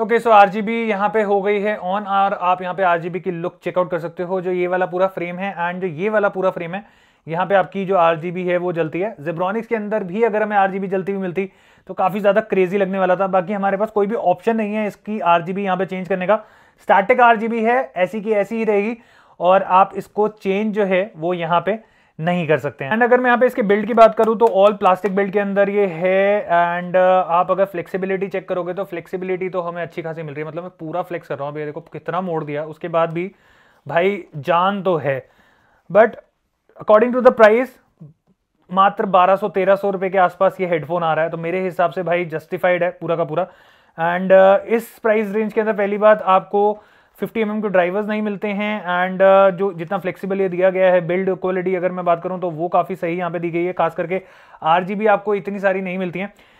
okay so R G यहाँ पे हो गई है ऑन और आप यहाँ पे आर की लुक चेकआउट कर सकते हो जो ये वाला पूरा फ्रेम है एंड जो ये वाला पूरा फ्रेम है यहाँ पे आपकी जो आर है वो जलती है जेब्रॉनिक्स के अंदर भी अगर हमें आर जलती हुई मिलती तो काफ़ी ज़्यादा क्रेजी लगने वाला था बाकी हमारे पास कोई भी ऑप्शन नहीं है इसकी आर जी यहाँ पे चेंज करने का स्टैटिक आर है ऐसी की ऐसी ही रहेगी और आप इसको चेंज जो है वो यहाँ पे नहीं कर सकते हैं एंड अगर मैं यहाँ पे इसके बिल्ड की बात करूँ तो ऑल प्लास्टिक बिल्ड के अंदर ये है एंड uh, आप अगर फ्लेक्सिबिलिटी चेक करोगे तो फ्लेक्सिबिलिटी तो हमें अच्छी खासी मिल रही है मतलब मैं पूरा फ्लेक्स कर रहा हूँ देखो कितना मोड़ दिया उसके बाद भी भाई जान तो है but according to the price मात्र 1200 1300 रुपए के आसपास ये हेडफोन आ रहा है तो मेरे हिसाब से भाई जस्टिफाइड है पूरा का पूरा एंड uh, इस प्राइस रेंज के अंदर पहली बात आपको 50 एम mm के ड्राइवर्स नहीं मिलते हैं एंड uh, जो जितना फ्लेक्सिबल ये दिया गया है बिल्ड क्वालिटी अगर मैं बात करूँ तो वो काफ़ी सही यहाँ पे दी गई है खास करके आर आपको इतनी सारी नहीं मिलती हैं